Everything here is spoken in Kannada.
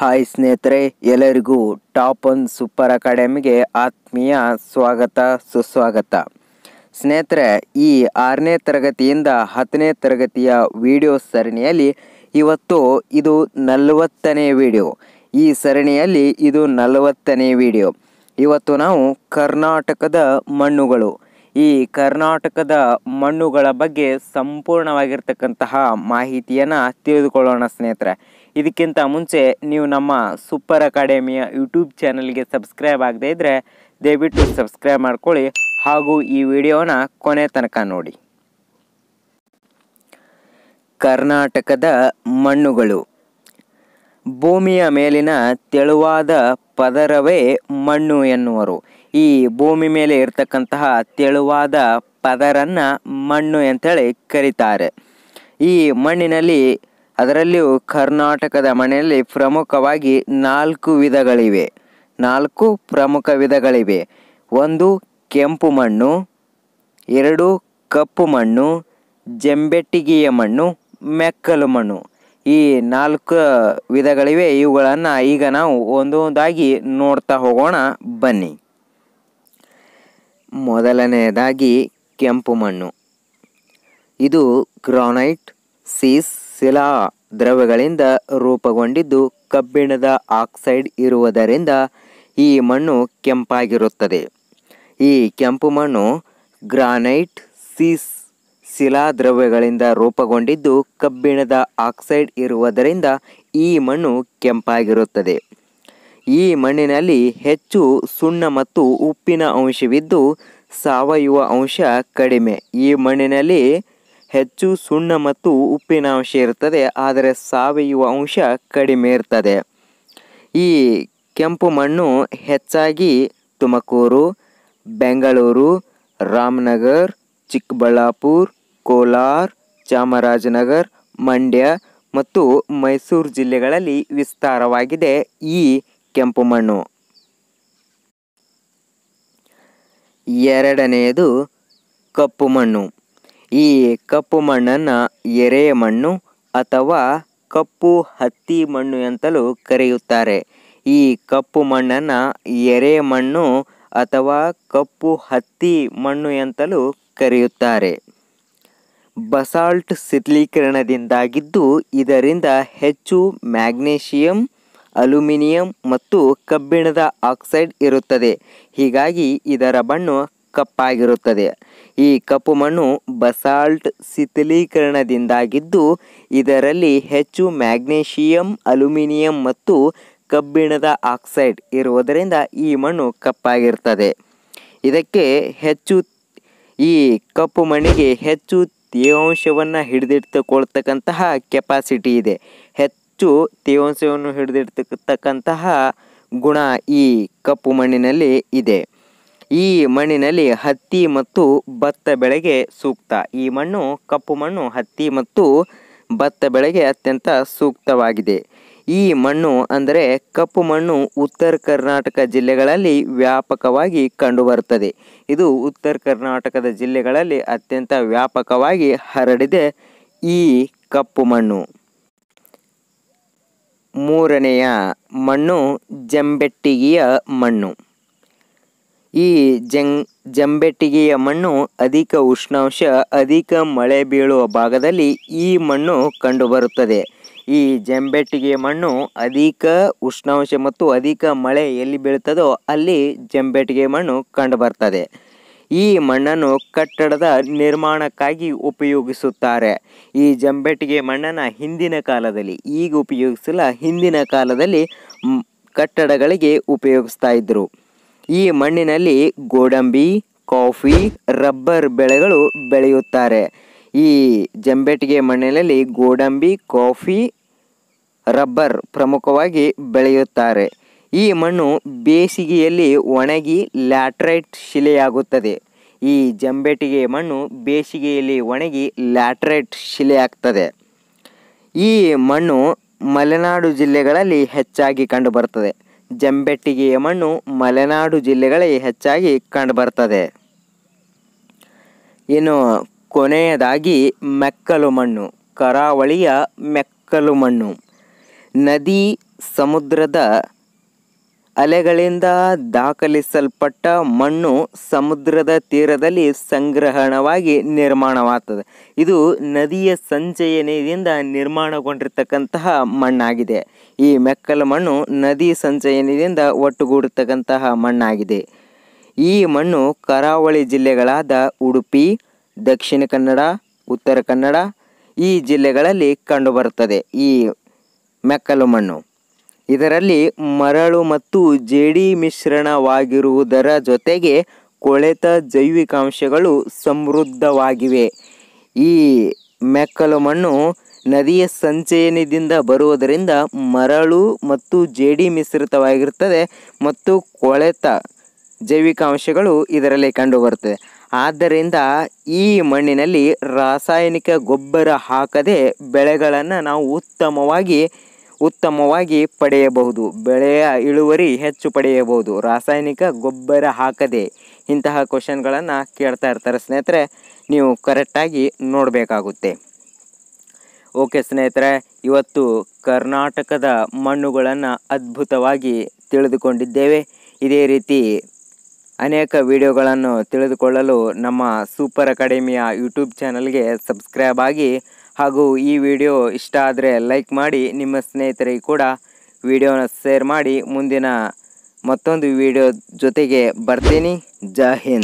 ಹಾಯ್ ಸ್ನೇಹಿತರೆ ಎಲ್ಲರಿಗೂ ಟಾಪ್ ಒನ್ ಸೂಪರ್ ಅಕಾಡೆಮಿಗೆ ಆತ್ಮೀಯ ಸ್ವಾಗತ ಸುಸ್ವಾಗತ ಸ್ನೇಹಿತರೆ ಈ ಆರನೇ ತರಗತಿಯಿಂದ ಹತ್ತನೇ ತರಗತಿಯ ವಿಡಿಯೋ ಸರಣಿಯಲ್ಲಿ ಇವತ್ತು ಇದು ನಲವತ್ತನೇ ವಿಡಿಯೋ ಈ ಸರಣಿಯಲ್ಲಿ ಇದು ನಲವತ್ತನೇ ವಿಡಿಯೋ ಇವತ್ತು ನಾವು ಕರ್ನಾಟಕದ ಮಣ್ಣುಗಳು ಈ ಕರ್ನಾಟಕದ ಮಣ್ಣುಗಳ ಬಗ್ಗೆ ಸಂಪೂರ್ಣವಾಗಿರ್ತಕ್ಕಂತಹ ಮಾಹಿತಿಯನ್ನು ತಿಳಿದುಕೊಳ್ಳೋಣ ಸ್ನೇಹಿತರೆ ಇದಕ್ಕಿಂತ ಮುಂಚೆ ನೀವು ನಮ್ಮ ಸೂಪರ್ ಅಕಾಡೆಮಿಯ ಯೂಟ್ಯೂಬ್ ಚಾನಲ್ಗೆ ಸಬ್ಸ್ಕ್ರೈಬ್ ಆಗದೇ ಇದ್ದರೆ ದಯವಿಟ್ಟು ಸಬ್ಸ್ಕ್ರೈಬ್ ಮಾಡ್ಕೊಳ್ಳಿ ಹಾಗೂ ಈ ವಿಡಿಯೋನ ಕೊನೆ ತನಕ ನೋಡಿ ಕರ್ನಾಟಕದ ಮಣ್ಣುಗಳು ಭೂಮಿಯ ಮೇಲಿನ ತೆಳುವಾದ ಪದರವೇ ಮಣ್ಣು ಎನ್ನುವರು ಈ ಭೂಮಿ ಮೇಲೆ ಇರತಕ್ಕಂತಹ ತೆಳುವಾದ ಪದರನ್ನು ಮಣ್ಣು ಅಂತೇಳಿ ಕರೀತಾರೆ ಈ ಮಣ್ಣಿನಲ್ಲಿ ಅದರಲ್ಲಿಯೂ ಕರ್ನಾಟಕದ ಮನೆಯಲ್ಲಿ ಪ್ರಮುಖವಾಗಿ ನಾಲ್ಕು ವಿಧಗಳಿವೆ ನಾಲ್ಕು ಪ್ರಮುಖ ವಿಧಗಳಿವೆ ಒಂದು ಕೆಂಪು ಮಣ್ಣು ಎರಡು ಕಪ್ಪು ಮಣ್ಣು ಜಂಬೆಟ್ಟಿಗೆಯ ಮಣ್ಣು ಮೆಕ್ಕಲು ಮಣ್ಣು ಈ ನಾಲ್ಕು ವಿಧಗಳಿವೆ ಇವುಗಳನ್ನು ಈಗ ನಾವು ಒಂದೊಂದಾಗಿ ನೋಡ್ತಾ ಹೋಗೋಣ ಬನ್ನಿ ಮೊದಲನೆಯದಾಗಿ ಕೆಂಪು ಮಣ್ಣು ಇದು ಗ್ರಾನೈಟ್ ಸೀಸ್ ಶಿಲಾ ದ್ರವ್ಯಗಳಿಂದ ರೂಪುಗೊಂಡಿದ್ದು ಕಬ್ಬಿಣದ ಆಕ್ಸೈಡ್ ಇರುವುದರಿಂದ ಈ ಮಣ್ಣು ಕೆಂಪಾಗಿರುತ್ತದೆ ಈ ಕೆಂಪು ಮಣ್ಣು ಗ್ರಾನೈಟ್ ಸೀಸ್ ಶಿಲಾ ದ್ರವ್ಯಗಳಿಂದ ರೂಪುಗೊಂಡಿದ್ದು ಕಬ್ಬಿಣದ ಆಕ್ಸೈಡ್ ಇರುವುದರಿಂದ ಈ ಮಣ್ಣು ಕೆಂಪಾಗಿರುತ್ತದೆ ಈ ಮಣ್ಣಿನಲ್ಲಿ ಹೆಚ್ಚು ಸುಣ್ಣ ಮತ್ತು ಉಪ್ಪಿನ ಅಂಶವಿದ್ದು ಸಾವಯವ ಅಂಶ ಕಡಿಮೆ ಈ ಮಣ್ಣಿನಲ್ಲಿ ಹೆಚ್ಚು ಸುಣ್ಣ ಮತ್ತು ಉಪ್ಪಿನ ಅಂಶ ಇರ್ತದೆ ಆದರೆ ಸಾವಯವ ಅಂಶ ಕಡಿಮೆ ಇರ್ತದೆ ಈ ಕೆಂಪು ಮಣ್ಣು ಹೆಚ್ಚಾಗಿ ತುಮಕೂರು ಬೆಂಗಳೂರು ರಾಮನಗರ್ ಚಿಕ್ಕಬಳ್ಳಾಪುರ ಕೋಲಾರ ಚಾಮರಾಜನಗರ್ ಮಂಡ್ಯ ಮತ್ತು ಮೈಸೂರು ಜಿಲ್ಲೆಗಳಲ್ಲಿ ವಿಸ್ತಾರವಾಗಿದೆ ಈ ಕೆಂಪು ಮಣ್ಣು ಎರಡನೆಯದು ಕಪ್ಪು ಮಣ್ಣು ಈ ಕಪ್ಪು ಮಣ್ಣನ್ನು ಎರೆಯ ಮಣ್ಣು ಅಥವಾ ಕಪ್ಪು ಹತ್ತಿ ಮಣ್ಣು ಅಂತಲೂ ಕರೆಯುತ್ತಾರೆ ಈ ಕಪ್ಪು ಮಣ್ಣನ್ನು ಎರೆಯ ಮಣ್ಣು ಅಥವಾ ಕಪ್ಪು ಹತ್ತಿ ಮಣ್ಣು ಅಂತಲೂ ಕರೆಯುತ್ತಾರೆ ಬಸಾಲ್ಟ್ ಶಿಥಿಲೀಕರಣದಿಂದಾಗಿದ್ದು ಇದರಿಂದ ಹೆಚ್ಚು ಮ್ಯಾಗ್ನೇಷಿಯಂ ಅಲ್ಯೂಮಿನಿಯಂ ಮತ್ತು ಕಬ್ಬಿಣದ ಆಕ್ಸೈಡ್ ಇರುತ್ತದೆ ಹೀಗಾಗಿ ಇದರ ಬಣ್ಣ ಕಪ್ಪಾಗಿರುತ್ತದೆ ಈ ಕಪ್ಪು ಮಣ್ಣು ಬಸಾಲ್ಟ್ ಶಿಥಿಲೀಕರಣದಿಂದಾಗಿದ್ದು ಇದರಲ್ಲಿ ಹೆಚ್ಚು ಮ್ಯಾಗ್ನೇಷಿಯಂ ಅಲ್ಯೂಮಿನಿಯಂ ಮತ್ತು ಕಬ್ಬಿಣದ ಆಕ್ಸೈಡ್ ಇರುವುದರಿಂದ ಈ ಮಣ್ಣು ಕಪ್ಪಾಗಿರ್ತದೆ ಇದಕ್ಕೆ ಹೆಚ್ಚು ಈ ಕಪ್ಪು ಮಣ್ಣಿಗೆ ಹೆಚ್ಚು ತೇವಾಂಶವನ್ನು ಹಿಡಿದಿಟ್ಟುಕೊಳ್ತಕ್ಕಂತಹ ಕೆಪಾಸಿಟಿ ಇದೆ ಹೆಚ್ಚು ತೇವಾಂಶವನ್ನು ಹಿಡಿದಿಡ್ತಕ್ಕಂತಹ ಗುಣ ಈ ಕಪ್ಪು ಮಣ್ಣಿನಲ್ಲಿ ಇದೆ ಈ ಮಣ್ಣಿನಲ್ಲಿ ಹತ್ತಿ ಮತ್ತು ಭತ್ತ ಬೆಳೆಗೆ ಸೂಕ್ತ ಈ ಮಣ್ಣು ಕಪ್ಪು ಮಣ್ಣು ಹತ್ತಿ ಮತ್ತು ಭತ್ತ ಬೆಳೆಗೆ ಅತ್ಯಂತ ಸೂಕ್ತವಾಗಿದೆ ಈ ಮಣ್ಣು ಅಂದರೆ ಕಪ್ಪು ಮಣ್ಣು ಉತ್ತರ ಕರ್ನಾಟಕ ಜಿಲ್ಲೆಗಳಲ್ಲಿ ವ್ಯಾಪಕವಾಗಿ ಕಂಡುಬರುತ್ತದೆ ಇದು ಉತ್ತರ ಕರ್ನಾಟಕದ ಜಿಲ್ಲೆಗಳಲ್ಲಿ ಅತ್ಯಂತ ವ್ಯಾಪಕವಾಗಿ ಹರಡಿದೆ ಈ ಕಪ್ಪು ಮಣ್ಣು ಮೂರನೆಯ ಮಣ್ಣು ಜಂಬೆಟ್ಟಿಗೆಯ ಮಣ್ಣು ಈ ಜಂಗ್ ಜಂಬೆಟ್ಟಿಗೆಯ ಮಣ್ಣು ಅಧಿಕ ಉಷ್ಣಾಂಶ ಅಧಿಕ ಮಳೆ ಬೀಳುವ ಭಾಗದಲ್ಲಿ ಈ ಮಣ್ಣು ಕಂಡುಬರುತ್ತದೆ ಈ ಜಂಬೆಟ್ಟಿಗೆಯ ಮಣ್ಣು ಅಧಿಕ ಉಷ್ಣಾಂಶ ಮತ್ತು ಅಧಿಕ ಮಳೆ ಎಲ್ಲಿ ಬೀಳುತ್ತದೋ ಅಲ್ಲಿ ಜಂಬೆಟ್ಟಿಗೆ ಮಣ್ಣು ಕಂಡುಬರ್ತದೆ ಈ ಮಣ್ಣನ್ನು ಕಟ್ಟಡದ ನಿರ್ಮಾಣಕ್ಕಾಗಿ ಉಪಯೋಗಿಸುತ್ತಾರೆ ಈ ಜಂಬೆಟ್ಟಿಗೆ ಮಣ್ಣನ್ನು ಹಿಂದಿನ ಕಾಲದಲ್ಲಿ ಈಗ ಉಪಯೋಗಿಸಿಲ್ಲ ಹಿಂದಿನ ಕಾಲದಲ್ಲಿ ಕಟ್ಟಡಗಳಿಗೆ ಉಪಯೋಗಿಸ್ತಾ ಇದ್ದರು ಈ ಮಣ್ಣಿನಲ್ಲಿ ಗೋಡಂಬಿ ಕಾಫಿ ರಬ್ಬರ್ ಬೆಳೆಗಳು ಬೆಳೆಯುತ್ತಾರೆ ಈ ಜಂಬೆಟ್ಟಿಗೆ ಮಣ್ಣಿನಲ್ಲಿ ಗೋಡಂಬಿ ಕಾಫಿ ರಬ್ಬರ್ ಪ್ರಮುಖವಾಗಿ ಬೆಳೆಯುತ್ತಾರೆ ಈ ಮಣ್ಣು ಬೇಸಿಗೆಯಲ್ಲಿ ಒಣಗಿ ಲ್ಯಾಟ್ರೈಟ್ ಶಿಲೆಯಾಗುತ್ತದೆ ಈ ಜಂಬೆಟ್ಟಿಗೆ ಮಣ್ಣು ಬೇಸಿಗೆಯಲ್ಲಿ ಒಣಗಿ ಲ್ಯಾಟ್ರೈಟ್ ಶಿಲೆಯಾಗ್ತದೆ ಈ ಮಣ್ಣು ಮಲೆನಾಡು ಜಿಲ್ಲೆಗಳಲ್ಲಿ ಹೆಚ್ಚಾಗಿ ಕಂಡುಬರ್ತದೆ ಜಂಬೆಟ್ಟಿಗೆಯ ಮಣ್ಣು ಮಲೆನಾಡು ಜಿಲ್ಲೆಗಳಲ್ಲಿ ಹೆಚ್ಚಾಗಿ ಕಂಡುಬರ್ತದೆ ಇನ್ನು ಕೊನೆಯದಾಗಿ ಮೆಕ್ಕಲು ಮಣ್ಣು ಕರಾವಳಿಯ ಮೆಕ್ಕಲು ಮಣ್ಣು ನದಿ ಸಮುದ್ರದ ಅಲೆಗಳಿಂದ ದಾಖಲಿಸಲ್ಪಟ್ಟ ಮಣ್ಣು ಸಮುದ್ರದ ತೀರದಲ್ಲಿ ಸಂಗ್ರಹಣವಾಗಿ ನಿರ್ಮಾಣವಾಗ್ತದೆ ಇದು ನದಿಯ ಸಂಚಯನದಿಂದ ನಿರ್ಮಾಣಗೊಂಡಿರ್ತಕ್ಕಂತಹ ಮಣ್ಣಾಗಿದೆ ಈ ಮೆಕ್ಕಲು ಮಣ್ಣು ನದಿ ಸಂಚಯನದಿಂದ ಒಟ್ಟುಗೂಡತಕ್ಕಂತಹ ಮಣ್ಣಾಗಿದೆ ಈ ಮಣ್ಣು ಕರಾವಳಿ ಜಿಲ್ಲೆಗಳಾದ ಉಡುಪಿ ದಕ್ಷಿಣ ಕನ್ನಡ ಉತ್ತರ ಕನ್ನಡ ಈ ಜಿಲ್ಲೆಗಳಲ್ಲಿ ಕಂಡುಬರುತ್ತದೆ ಈ ಮೆಕ್ಕಲು ಮಣ್ಣು ಇದರಲ್ಲಿ ಮರಳು ಮತ್ತು ಜೇಡಿ ಮಿಶ್ರಣವಾಗಿರುವುದರ ಜೊತೆಗೆ ಕೊಳೆತ ಜೈವಿಕಾಂಶಗಳು ಸಮೃದ್ಧವಾಗಿವೆ ಈ ಮೆಕ್ಕಲು ಮಣ್ಣು ನದಿಯ ಸಂಚಯನದಿಂದ ಬರುವುದರಿಂದ ಮರಳು ಮತ್ತು ಜೇಡಿ ಮಿಶ್ರಿತವಾಗಿರುತ್ತದೆ ಮತ್ತು ಕೊಳೆತ ಜೈವಿಕಾಂಶಗಳು ಇದರಲ್ಲಿ ಕಂಡುಬರುತ್ತದೆ ಆದ್ದರಿಂದ ಈ ಮಣ್ಣಿನಲ್ಲಿ ರಾಸಾಯನಿಕ ಗೊಬ್ಬರ ಹಾಕದೆ ಬೆಳೆಗಳನ್ನು ನಾವು ಉತ್ತಮವಾಗಿ ಉತ್ತಮವಾಗಿ ಪಡೆಯಬಹುದು ಬೆಳೆಯ ಇಳುವರಿ ಹೆಚ್ಚು ಪಡೆಯಬಹುದು ರಾಸಾಯನಿಕ ಗೊಬ್ಬರ ಹಾಕದೆ ಇಂತಹ ಕ್ವಶನ್ಗಳನ್ನು ಕೇಳ್ತಾ ಇರ್ತಾರೆ ಸ್ನೇಹಿತರೆ ನೀವು ಕರೆಕ್ಟಾಗಿ ನೋಡಬೇಕಾಗುತ್ತೆ ಓಕೆ ಸ್ನೇಹಿತರೆ ಇವತ್ತು ಕರ್ನಾಟಕದ ಮಣ್ಣುಗಳನ್ನು ಅದ್ಭುತವಾಗಿ ತಿಳಿದುಕೊಂಡಿದ್ದೇವೆ ಇದೇ ರೀತಿ ಅನೇಕ ವಿಡಿಯೋಗಳನ್ನು ತಿಳಿದುಕೊಳ್ಳಲು ನಮ್ಮ ಸೂಪರ್ ಅಕಾಡೆಮಿಯ ಯೂಟ್ಯೂಬ್ ಚಾನಲ್ಗೆ ಸಬ್ಸ್ಕ್ರೈಬ್ ಆಗಿ ಹಾಗೂ ಈ ವಿಡಿಯೋ ಇಷ್ಟ ಆದರೆ ಲೈಕ್ ಮಾಡಿ ನಿಮ್ಮ ಸ್ನೇಹಿತರಿಗೆ ಕೂಡ ವಿಡಿಯೋನ ಶೇರ್ ಮಾಡಿ ಮುಂದಿನ ಮತ್ತೊಂದು ವಿಡಿಯೋ ಜೊತೆಗೆ ಬರ್ತೀನಿ ಜೈ